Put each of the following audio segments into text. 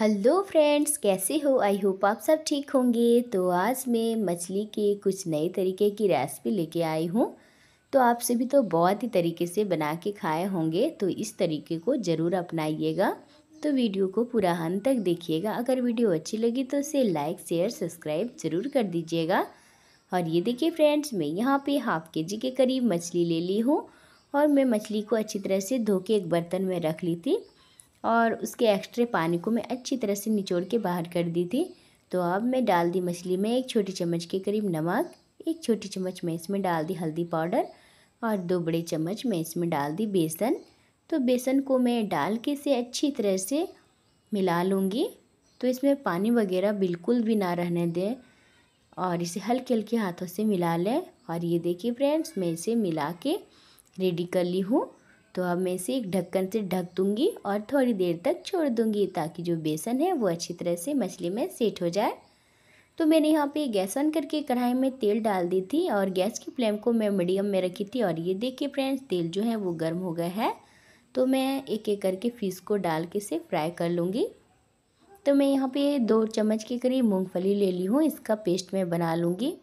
hello friends कैसे हो I hope आप सब ठीक होंगे तो आज मैं मछली के कुछ नए तरीके की रेसिपी लेके आई हूँ तो आप भी तो बहुत ही तरीके से बना के खाए होंगे तो इस तरीके को ज़रूर अपनाइएगा तो वीडियो को पूरा अंत तक देखिएगा अगर वीडियो अच्छी लगी तो उसे लाइक शेयर सब्सक्राइब ज़रूर कर दीजिएगा और ये देखिए फ्रेंड्स मैं यहाँ पर हाफ के जी के करीब मछली ले ली हूँ और मैं मछली को अच्छी तरह से धो के एक बर्तन में रख ली थी और उसके एक्स्ट्रे पानी को मैं अच्छी तरह से निचोड़ के बाहर कर दी थी तो अब मैं डाल दी मछली में एक छोटी चम्मच के करीब नमक एक छोटी चम्मच मैं इसमें डाल दी हल्दी पाउडर और दो बड़े चम्मच मैं इसमें डाल दी बेसन तो बेसन को मैं डाल के से अच्छी तरह से मिला लूँगी तो इसमें पानी वगैरह बिल्कुल भी ना रहने दें और इसे हल्के हल्के हाथों से मिला लें और ये देखिए फ्रेंड्स मैं इसे मिला के रेडी कर ली हूँ तो अब मैं इसे एक ढक्कन से ढक दूंगी और थोड़ी देर तक छोड़ दूंगी ताकि जो बेसन है वो अच्छी तरह से मछली में सेट हो जाए तो मैंने यहाँ पे गैस ऑन करके कढ़ाई में तेल डाल दी थी और गैस की फ्लेम को मैं मीडियम में रखी थी और ये देखिए फ्रेंड्स तेल जो है वो गर्म हो गया है तो मैं एक एक करके फ़िश को डाल के इसे फ्राई कर लूँगी तो मैं यहाँ पे दो चम्मच के करीब मूँगफली ले ली हूँ इसका पेस्ट मैं बना लूँगी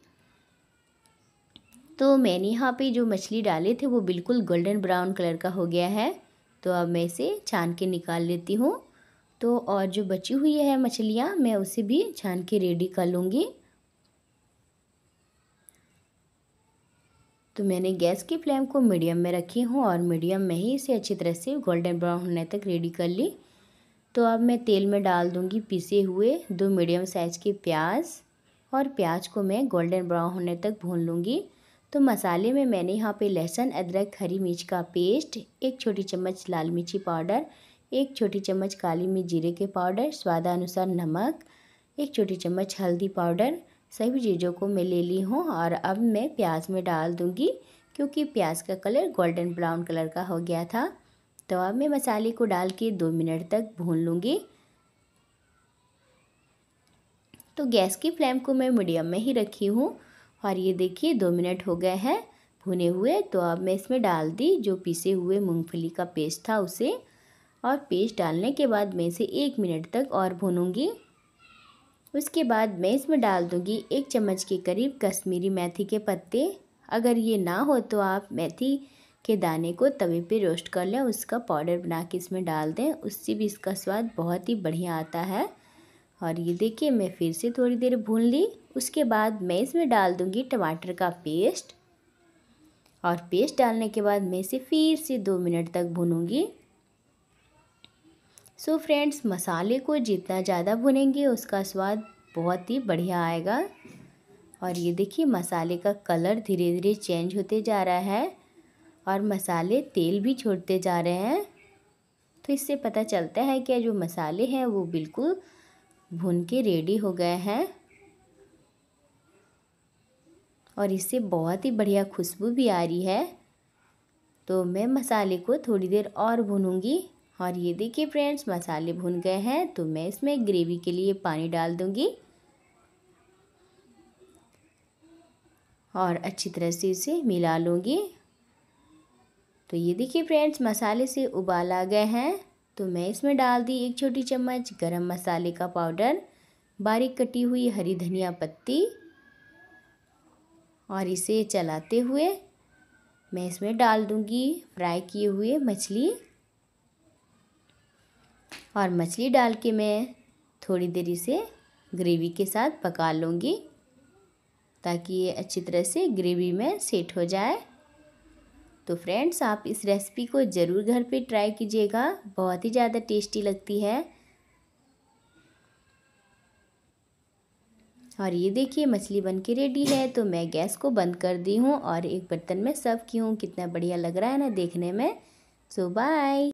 तो मैंने यहाँ पे जो मछली डाले थे वो बिल्कुल गोल्डन ब्राउन कलर का हो गया है तो अब मैं इसे छान के निकाल लेती हूँ तो और जो बची हुई है मछलियाँ मैं उसे भी छान के रेडी कर लूँगी तो मैंने गैस की फ्लेम को मीडियम में रखी हूँ और मीडियम में ही इसे अच्छी तरह से गोल्डन ब्राउन होने तक रेडी कर ली तो अब मैं तेल में डाल दूँगी पीसे हुए दो मीडियम साइज़ के प्याज और प्याज को मैं गोल्डन ब्राउन होने तक भून लूँगी तो मसाले में मैंने यहाँ पे लहसुन अदरक हरी मिर्च का पेस्ट एक छोटी चम्मच लाल मिर्ची पाउडर एक छोटी चम्मच काली मिर्च जीरे के पाउडर स्वादानुसार नमक एक छोटी चम्मच हल्दी पाउडर सभी चीज़ों को मैं ले ली हूँ और अब मैं प्याज में डाल दूँगी क्योंकि प्याज का कलर गोल्डन ब्राउन कलर का हो गया था तो अब मैं मसाले को डाल के दो मिनट तक भून लूँगी तो गैस की फ्लेम को मैं मीडियम में ही रखी हूँ और ये देखिए दो मिनट हो गए हैं भुने हुए तो अब मैं इसमें डाल दी जो पीसे हुए मूंगफली का पेस्ट था उसे और पेस्ट डालने के बाद मैं इसे एक मिनट तक और भूनूँगी उसके बाद मैं इसमें डाल दूंगी एक चम्मच के करीब कश्मीरी मेथी के पत्ते अगर ये ना हो तो आप मेथी के दाने को तवे पे रोस्ट कर लें उसका पाउडर बना के इसमें डाल दें उससे भी इसका स्वाद बहुत ही बढ़िया आता है और ये देखिए मैं फिर से थोड़ी देर भून ली उसके बाद मैं इसमें डाल दूँगी टमाटर का पेस्ट और पेस्ट डालने के बाद मैं इसे फिर से दो मिनट तक भूनूँगी सो so फ्रेंड्स मसाले को जितना ज़्यादा भुनेंगे उसका स्वाद बहुत ही बढ़िया आएगा और ये देखिए मसाले का कलर धीरे धीरे चेंज होते जा रहा है और मसाले तेल भी छोड़ते जा रहे हैं तो इससे पता चलता है कि जो मसाले हैं वो बिल्कुल भून के रेडी हो गया है और इससे बहुत ही बढ़िया खुशबू भी आ रही है तो मैं मसाले को थोड़ी देर और भूनूंगी और ये देखिए फ्रेंड्स मसाले भून गए हैं तो मैं इसमें ग्रेवी के लिए पानी डाल दूंगी और अच्छी तरह से इसे मिला लूँगी तो ये देखिए फ्रेंड्स मसाले से उबाल आ गए हैं तो मैं इसमें डाल दी एक छोटी चम्मच गरम मसाले का पाउडर बारीक कटी हुई हरी धनिया पत्ती और इसे चलाते हुए मैं इसमें डाल दूंगी फ्राई किए हुए मछली और मछली डाल के मैं थोड़ी देर इसे ग्रेवी के साथ पका लूँगी ताकि ये अच्छी तरह से ग्रेवी में सेट हो जाए तो फ्रेंड्स आप इस रेसिपी को ज़रूर घर पे ट्राई कीजिएगा बहुत ही ज़्यादा टेस्टी लगती है और ये देखिए मछली बन के रेडी है तो मैं गैस को बंद कर दी हूँ और एक बर्तन में सर्व की हूँ कितना बढ़िया लग रहा है ना देखने में सो बाय